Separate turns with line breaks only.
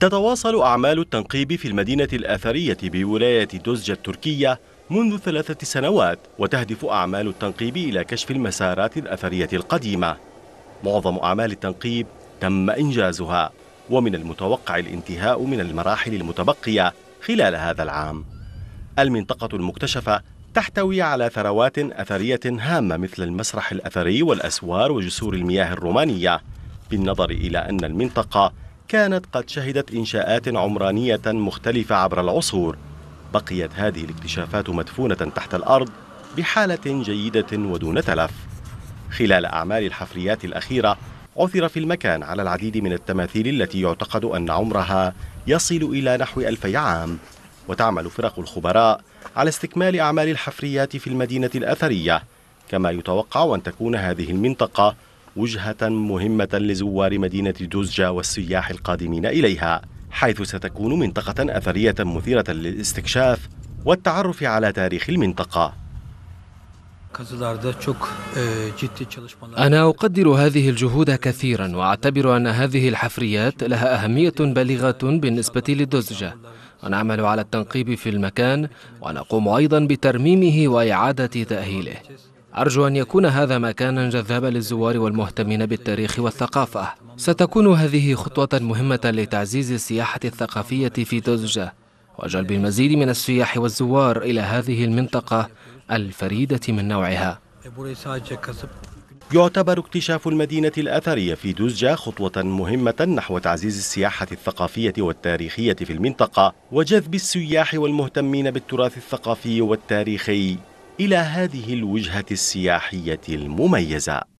تتواصل أعمال التنقيب في المدينة الأثرية بولاية دوزجة التركية منذ ثلاثة سنوات وتهدف أعمال التنقيب إلى كشف المسارات الأثرية القديمة معظم أعمال التنقيب تم إنجازها ومن المتوقع الانتهاء من المراحل المتبقية خلال هذا العام المنطقة المكتشفة تحتوي على ثروات أثرية هامة مثل المسرح الأثري والأسوار وجسور المياه الرومانية بالنظر إلى أن المنطقة كانت قد شهدت إنشاءات عمرانية مختلفة عبر العصور بقيت هذه الاكتشافات مدفونة تحت الأرض بحالة جيدة ودون تلف خلال أعمال الحفريات الأخيرة عثر في المكان على العديد من التماثيل التي يعتقد أن عمرها يصل إلى نحو ألفي عام وتعمل فرق الخبراء على استكمال أعمال الحفريات في المدينة الأثرية كما يتوقع أن تكون هذه المنطقة وجهة مهمة لزوار مدينة دوزجا والسياح القادمين إليها حيث ستكون منطقة أثرية مثيرة للاستكشاف والتعرف على تاريخ المنطقة أنا أقدر هذه الجهود كثيرا وأعتبر أن
هذه الحفريات لها أهمية بالغة بالنسبة لدوزجة ونعمل على التنقيب في المكان ونقوم أيضا بترميمه وإعادة تأهيله أرجو أن يكون هذا مكانا جذابا للزوار والمهتمين بالتاريخ والثقافة ستكون هذه خطوة مهمة لتعزيز السياحة الثقافية في دوزجة وجلب المزيد من السياح والزوار إلى هذه المنطقة الفريدة من نوعها
يعتبر اكتشاف المدينة الأثرية في دوزجة خطوة مهمة نحو تعزيز السياحة الثقافية والتاريخية في المنطقة وجذب السياح والمهتمين بالتراث الثقافي والتاريخي إلى هذه الوجهة السياحية المميزة